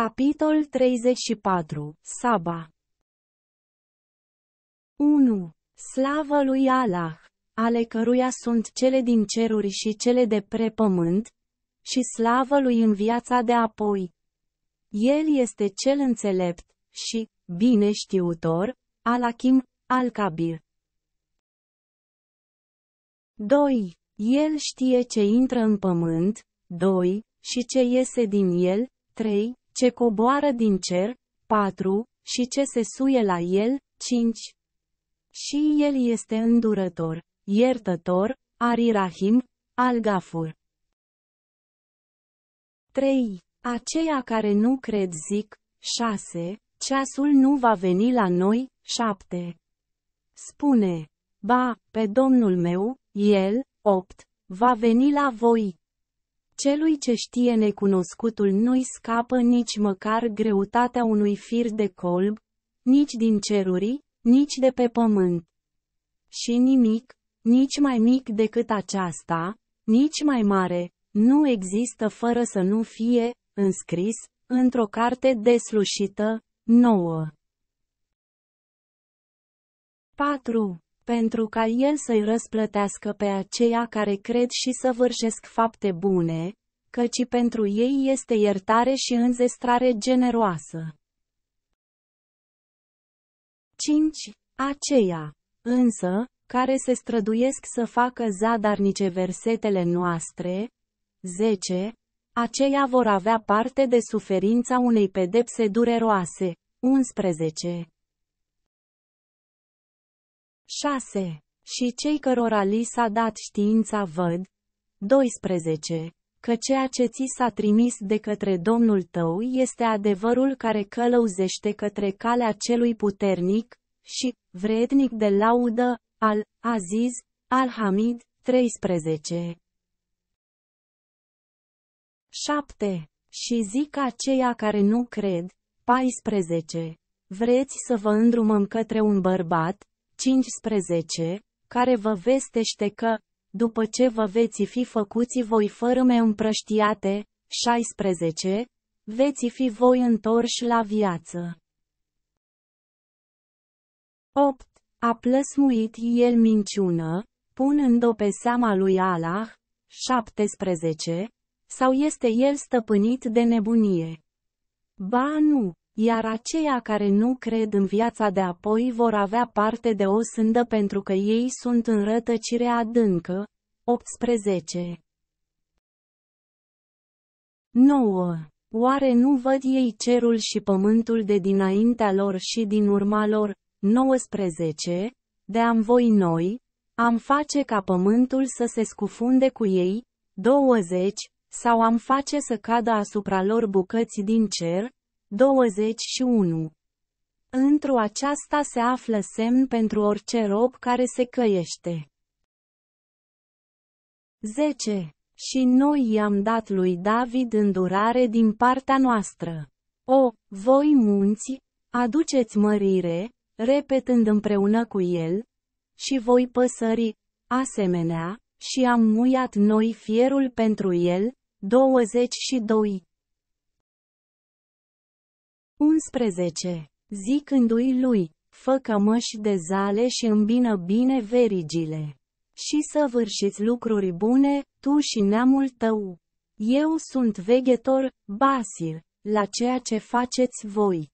Capitol 34. Saba 1. Slavă lui Allah, ale căruia sunt cele din ceruri și cele de prepământ, și slavă lui în viața de apoi. El este cel înțelept și, bine știutor, Al-Achim, Al-Kabir. 2. El știe ce intră în pământ, 2, și ce iese din el, 3, ce coboară din cer, 4, și ce se suie la el, 5. Și el este îndurător, iertător, arirahim, algafur. 3. Aceia care nu cred zic, 6, ceasul nu va veni la noi, 7. Spune, ba, pe Domnul meu, el, 8, va veni la voi. Celui ce știe necunoscutul nu-i scapă nici măcar greutatea unui fir de colb, nici din ceruri, nici de pe pământ. Și nimic, nici mai mic decât aceasta, nici mai mare, nu există fără să nu fie înscris într-o carte deslușită, nouă. 4 pentru ca el să-i răsplătească pe aceia care cred și să vârșesc fapte bune, căci pentru ei este iertare și înzestrare generoasă. 5. Aceia, însă, care se străduiesc să facă zadarnice versetele noastre, 10. Aceia vor avea parte de suferința unei pedepse dureroase, 11. 6. Și cei cărora li s-a dat știința văd. 12. Că ceea ce ți s-a trimis de către Domnul tău este adevărul care călăuzește către calea celui puternic și, vrednic de laudă, al Aziz, al Hamid, 13. 7. Și zic aceia care nu cred, 14. Vreți să vă îndrumăm către un bărbat, 15, care vă vestește că, după ce vă veți fi făcuți voi fărâme împrăștiate, 16, veți fi voi întorși la viață. 8. A plăsmuit el minciună, punând-o pe seama lui Allah, 17, sau este el stăpânit de nebunie? Ba nu! iar aceia care nu cred în viața de apoi vor avea parte de o sândă pentru că ei sunt în rătăcire adâncă. 18. 9. Oare nu văd ei cerul și pământul de dinaintea lor și din urma lor? 19. De am voi noi, am face ca pământul să se scufunde cu ei? 20. Sau am face să cadă asupra lor bucăți din cer? 21. Într-o aceasta se află semn pentru orice rob care se căiește. 10. Și noi i-am dat lui David îndurare din partea noastră. O, voi munți, aduceți mărire, repetând împreună cu el, și voi păsări, asemenea, și am muiat noi fierul pentru el, 22. 11. Zicându-i lui, fă cămăși de zale și îmbină bine verigile. Și să vârșiți lucruri bune, tu și neamul tău. Eu sunt veghetor, Basil, la ceea ce faceți voi.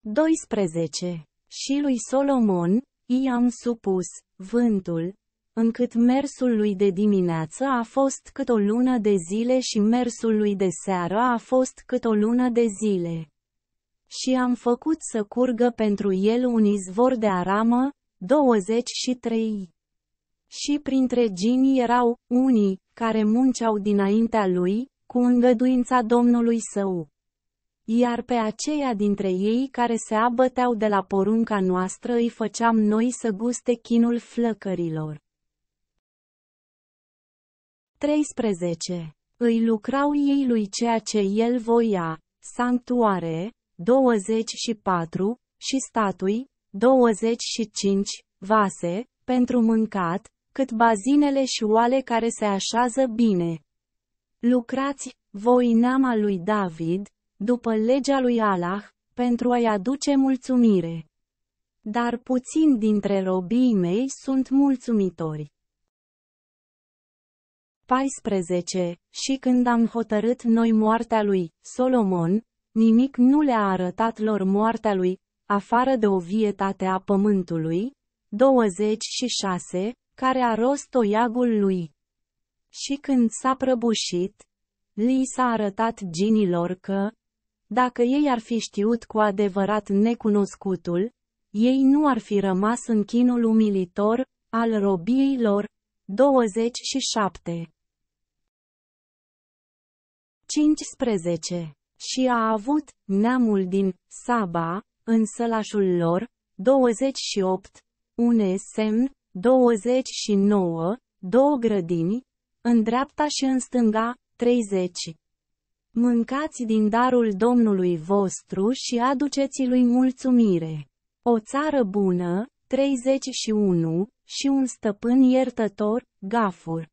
12. Și lui Solomon, i-am supus, vântul, încât mersul lui de dimineață a fost cât o lună de zile și mersul lui de seară a fost cât o lună de zile. Și am făcut să curgă pentru el un izvor de aramă, 23. Și printre ginii erau unii care munceau dinaintea lui, cu îngăduința Domnului său. Iar pe aceia dintre ei care se abăteau de la porunca noastră îi făceam noi să guste chinul flăcărilor. 13. Îi lucrau ei lui ceea ce el voia, sanctuare, 24, și statui, 25, vase, pentru mâncat, cât bazinele și oale care se așează bine. Lucrați, voi nama lui David, după legea lui Allah, pentru a-i aduce mulțumire. Dar puțin dintre robii mei sunt mulțumitori. 14. Și când am hotărât noi moartea lui Solomon, nimic nu le-a arătat lor moartea lui, afară de o vietate a pământului. 26. Care a rost toiagul lui. Și când s-a prăbușit, li s-a arătat ginilor că, dacă ei ar fi știut cu adevărat necunoscutul, ei nu ar fi rămas în chinul umilitor al robiei lor. 27. 15. Și a avut, neamul din, Saba, în sălașul lor, 28, une semn, 29, două grădini, în dreapta și în stânga, 30. Mâncați din darul Domnului vostru și aduceți lui mulțumire. O țară bună, 31, și un stăpân iertător, gafur.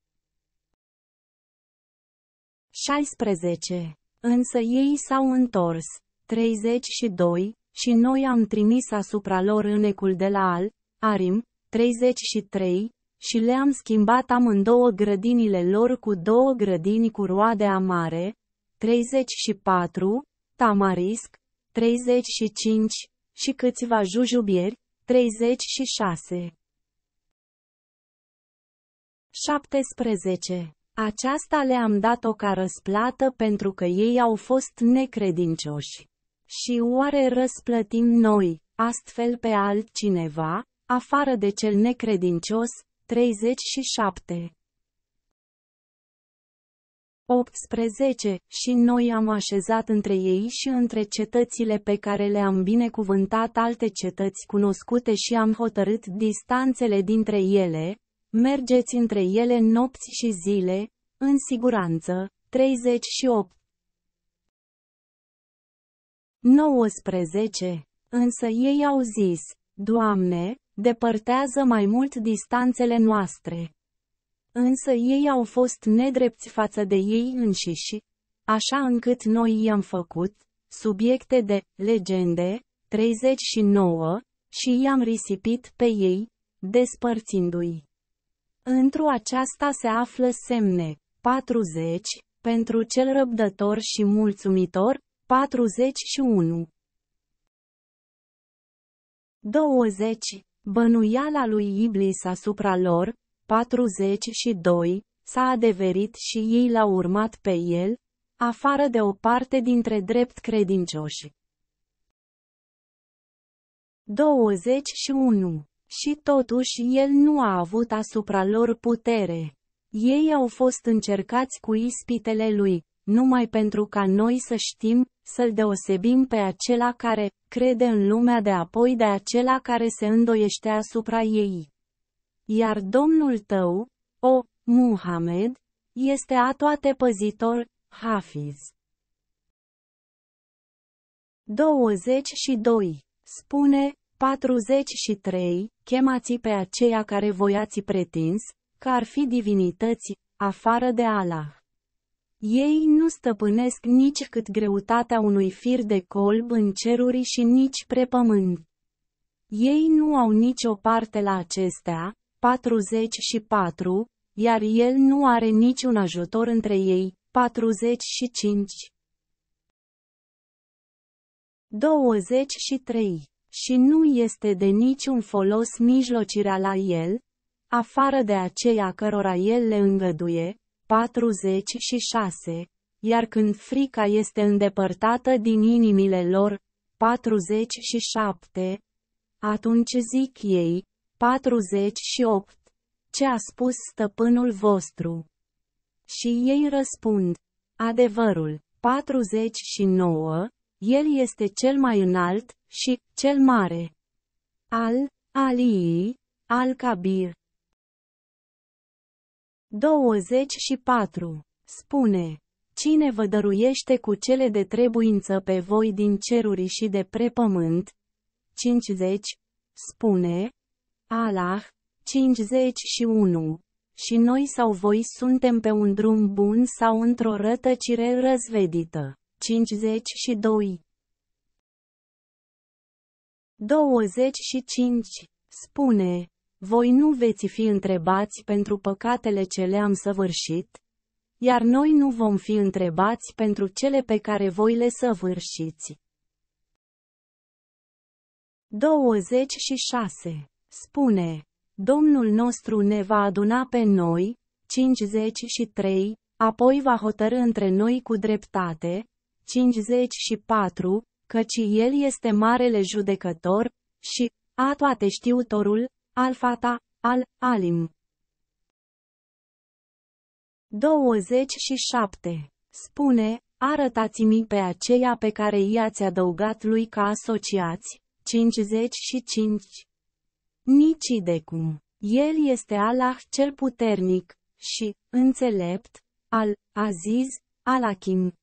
16. Însă ei s-au întors. 32. Și noi am trimis asupra lor înecul de la Al, Arim, 33, și le-am schimbat amândouă grădinile lor cu două grădini cu roade amare, 34, tamarisc, 35, și câțiva jujubieri, 36. 17. Aceasta le-am dat-o ca răsplată pentru că ei au fost necredincioși. Și oare răsplătim noi, astfel pe altcineva, afară de cel necredincios? 37. 18. Și noi am așezat între ei și între cetățile pe care le-am binecuvântat alte cetăți cunoscute și am hotărât distanțele dintre ele, Mergeți între ele nopți și zile, în siguranță. 38. 19. Însă ei au zis, Doamne, depărtează mai mult distanțele noastre. Însă ei au fost nedrepți față de ei înșiși, așa încât noi i-am făcut, subiecte de legende, 39, și i-am risipit pe ei, despărțindu-i. Întru aceasta se află semne 40, pentru cel răbdător și mulțumitor, 41. 20. Bănuiala lui Iblis asupra lor, 42, s-a adeverit și ei l-au urmat pe el, afară de o parte dintre drept credincioși. 21. Și totuși el nu a avut asupra lor putere. Ei au fost încercați cu ispitele lui, numai pentru ca noi să știm, să-l deosebim pe acela care crede în lumea de apoi de acela care se îndoiește asupra ei. Iar Domnul tău, o, Muhammad, este a toate păzitor, Hafiz. 22. Spune, 43. Chemați pe aceia care voi ați pretins, că ar fi divinități, afară de Allah. Ei nu stăpânesc nici cât greutatea unui fir de colb în ceruri și nici pre pământ. Ei nu au nicio parte la acestea, 44, iar el nu are niciun ajutor între ei, 45. 23 și nu este de niciun folos mijlocirea la el, afară de aceea cărora el le îngăduie, 46, iar când frica este îndepărtată din inimile lor, 47, atunci zic ei, 48, ce a spus stăpânul vostru? Și ei răspund, adevărul, 49, el este cel mai înalt, și cel mare. Al, Alii, Al-Kabir. 24. Spune, cine vă dăruiește cu cele de trebuință pe voi din ceruri și de prepământ? 50. Spune, Allah, 51. Și noi sau voi suntem pe un drum bun sau într-o rătăcire răzvedită. 52. 25. Spune, voi nu veți fi întrebați pentru păcatele ce le-am săvârșit, iar noi nu vom fi întrebați pentru cele pe care voi le săvârșiți. 26. Spune, Domnul nostru ne va aduna pe noi, 53, apoi va hotărâ între noi cu dreptate, 54, căci El este Marele Judecător, și, a toate știutorul, alfata, al, alim. 27. Spune, arătați-mi pe aceea pe care i-ați adăugat lui ca asociați, 55. Nici de cum. El este Allah cel puternic, și, înțelept, al, Aziz, al Achim.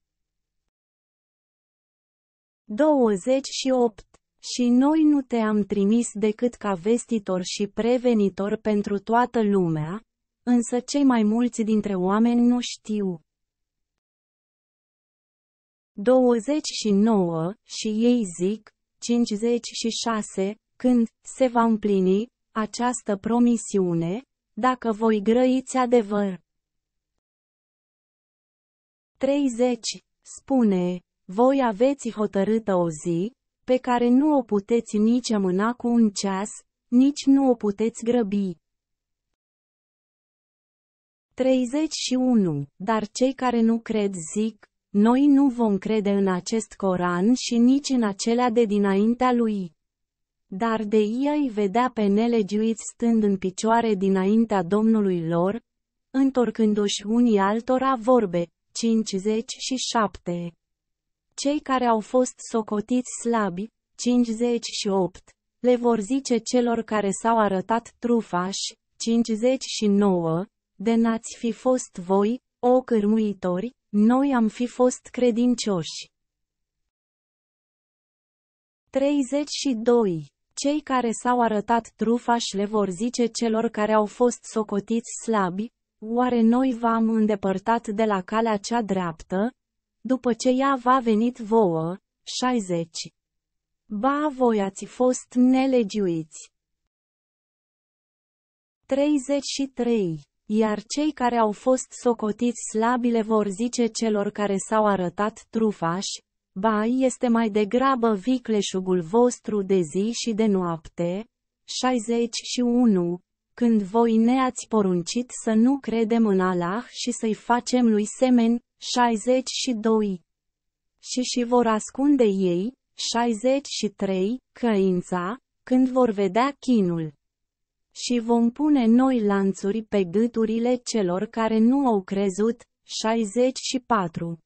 28. Și noi nu te-am trimis decât ca vestitor și prevenitor pentru toată lumea, însă cei mai mulți dintre oameni nu știu. 29. Și ei zic, 56, când se va împlini această promisiune, dacă voi grăiți adevăr. 30. Spune, voi aveți hotărâtă o zi, pe care nu o puteți nici amâna cu un ceas, nici nu o puteți grăbi. 31. Dar cei care nu cred zic, noi nu vom crede în acest Coran și nici în acelea de dinaintea lui. Dar de ei îi vedea pe nelegiuiți stând în picioare dinaintea Domnului lor, întorcându-și unii altora vorbe. 57 cei care au fost socotiți slabi, 58, le vor zice celor care s-au arătat trufași, 59, de n-ați fi fost voi, o cărmuitori, noi am fi fost credincioși. 32. Cei care s-au arătat trufași le vor zice celor care au fost socotiți slabi, oare noi v-am îndepărtat de la calea cea dreaptă? După ce ea va venit vouă, 60. Ba voi ați fost nelegiuiți. 33. Iar cei care au fost socotiți slabile vor zice celor care s-au arătat trufași, ba este mai degrabă vicleșugul vostru de zi și de noapte. 61. Când voi ne-ați poruncit să nu credem în Allah și să-i facem lui semeni, 62. Și și vor ascunde ei, 63, căința, când vor vedea chinul. Și vom pune noi lanțuri pe gâturile celor care nu au crezut, 64.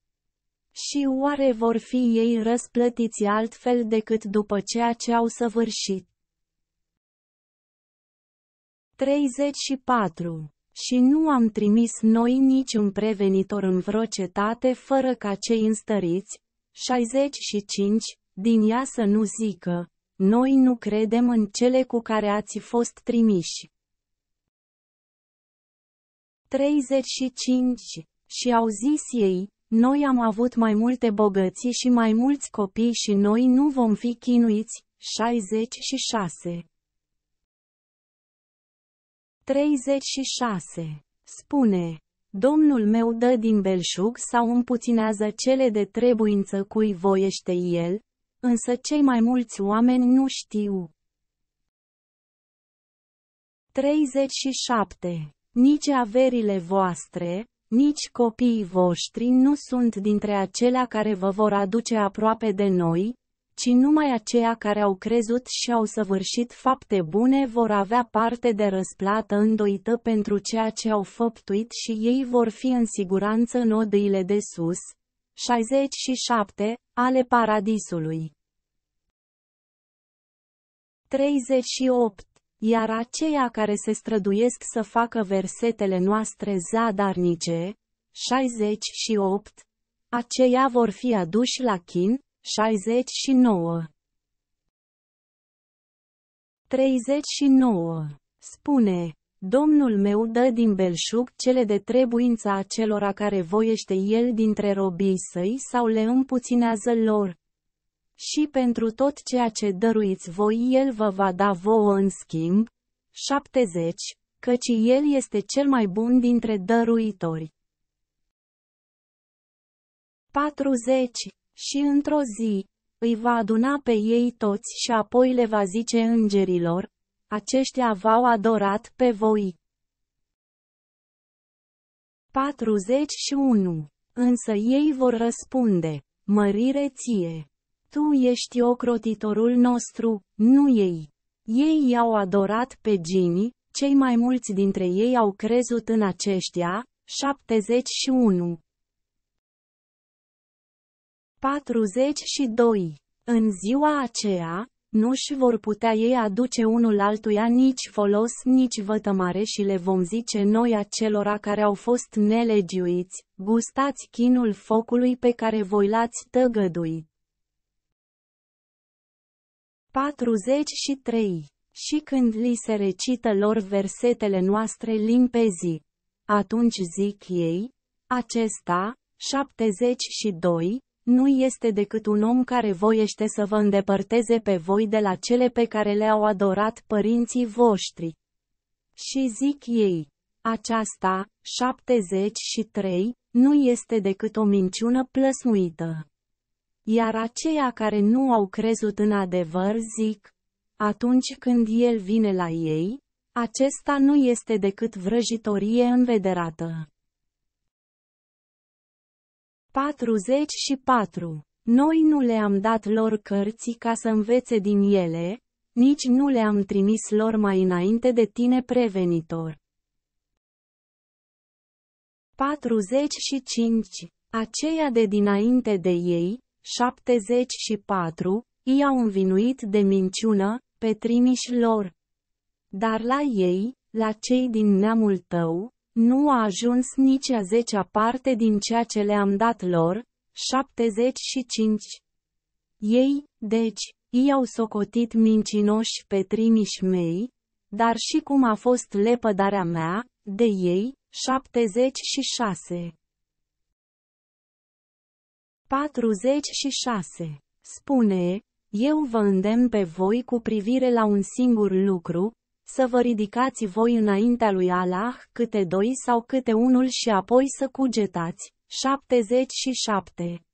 Și oare vor fi ei răsplătiți altfel decât după ceea ce au săvârșit? 34 și nu am trimis noi niciun prevenitor în vreo cetate fără ca cei înstăriți, 65, din ea să nu zică, noi nu credem în cele cu care ați fost trimiși. 35. Și au zis ei, noi am avut mai multe bogății și mai mulți copii și noi nu vom fi chinuiți, 66. 36. Spune, Domnul meu dă din belșug sau împuținează cele de trebuință cui voiește el, însă cei mai mulți oameni nu știu. 37. Nici averile voastre, nici copiii voștri nu sunt dintre acelea care vă vor aduce aproape de noi, ci numai aceia care au crezut și au săvârșit fapte bune vor avea parte de răsplată îndoită pentru ceea ce au făptuit și ei vor fi în siguranță în odăile de sus. 67. Ale paradisului 38 iar aceia care se străduiesc să facă versetele noastre zadarnice, 68, aceia vor fi aduși la chin, 69 39. Spune, Domnul meu dă din belșug cele de trebuința acelora care voiește el dintre robii săi sau le împuținează lor. Și pentru tot ceea ce dăruiți voi el vă va da vouă în schimb. 70. Căci el este cel mai bun dintre dăruitori. 40. Și într-o zi, îi va aduna pe ei toți și apoi le va zice îngerilor, aceștia v-au adorat pe voi. 41. Însă ei vor răspunde, mărire ție! Tu ești ocrotitorul nostru, nu ei. Ei i-au adorat pe Gini, cei mai mulți dintre ei au crezut în aceștia, 71. 42. În ziua aceea, nu-și vor putea ei aduce unul altuia nici folos, nici vătămare și le vom zice noi acelora care au fost nelegiuiți, gustați chinul focului pe care voi l-ați tăgăduit. 43. Și când li se recită lor versetele noastre limpezi, atunci zic ei, acesta, 72, nu este decât un om care voiește să vă îndepărteze pe voi de la cele pe care le-au adorat părinții voștri. Și zic ei, aceasta, 73, nu este decât o minciună plăsmuită. Iar aceia care nu au crezut în adevăr zic, atunci când el vine la ei, acesta nu este decât vrăjitorie învederată. 44. Noi nu le-am dat lor cărții ca să învețe din ele, nici nu le-am trimis lor mai înainte de tine prevenitor. 45. Aceia de dinainte de ei, 74, i-au învinuit de minciună, pe trimiși lor. Dar la ei, la cei din neamul tău, nu a ajuns nici a zecea parte din ceea ce le-am dat lor, 75. Ei, deci, i-au socotit mincinoși pe trimiși mei, dar și cum a fost lepădarea mea, de ei, 76. 46. Spune, eu vă îndemn pe voi cu privire la un singur lucru, să vă ridicați voi înaintea lui Allah, câte doi sau câte unul și apoi să cugetați. 77.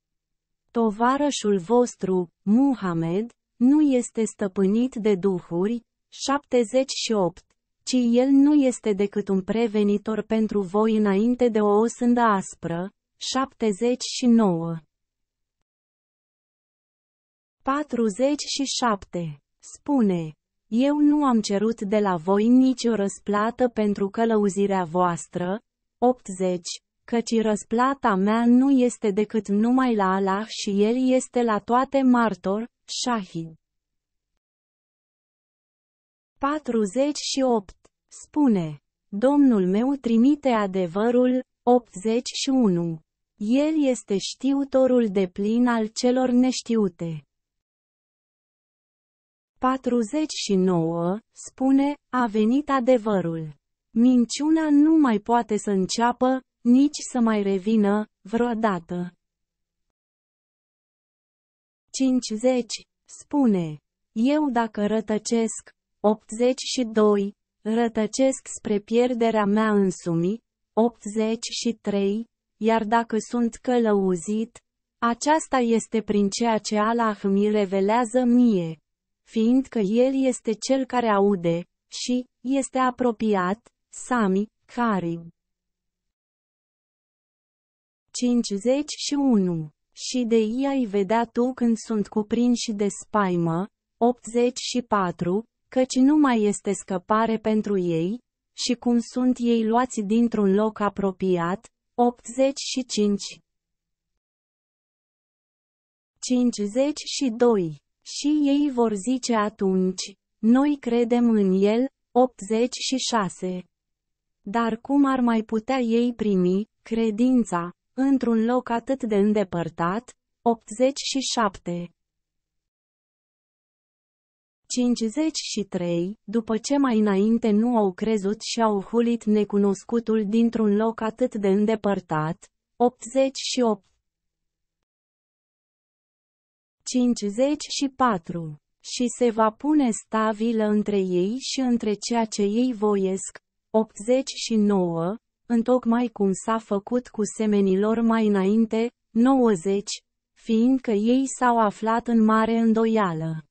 Tovarășul vostru, Muhammad, nu este stăpânit de duhuri. 78. Ci el nu este decât un prevenitor pentru voi înainte de o osândă aspră. 79. 47. Spune, eu nu am cerut de la voi nicio răsplată pentru călăuzirea voastră, 80, căci răsplata mea nu este decât numai la Allah și El este la toate martor, Shahid. 48. Spune, Domnul meu trimite adevărul, 81. El este știutorul de plin al celor neștiute. 49, spune, a venit adevărul. Minciuna nu mai poate să înceapă, nici să mai revină, vreodată. 50. Spune, eu dacă rătăcesc, 82, rătăcesc spre pierderea mea însumi, 83, iar dacă sunt călăuzit, aceasta este prin ceea ce Allah mi revelează mie fiindcă El este Cel care aude, și, este apropiat, Sami, Karim. 51. Și de ei ai vedea tu când sunt cuprinși de spaimă, 84, căci nu mai este scăpare pentru ei, și cum sunt ei luați dintr-un loc apropiat, 85. 52. Și ei vor zice atunci, noi credem în el, 86. Dar cum ar mai putea ei primi credința într-un loc atât de îndepărtat? 87. 53, după ce mai înainte nu au crezut și au hulit necunoscutul dintr-un loc atât de îndepărtat, 88. 54. Și se va pune stabilă între ei și între ceea ce ei voiesc. 89. Întocmai cum s-a făcut cu semenilor mai înainte. 90. Fiindcă ei s-au aflat în mare îndoială.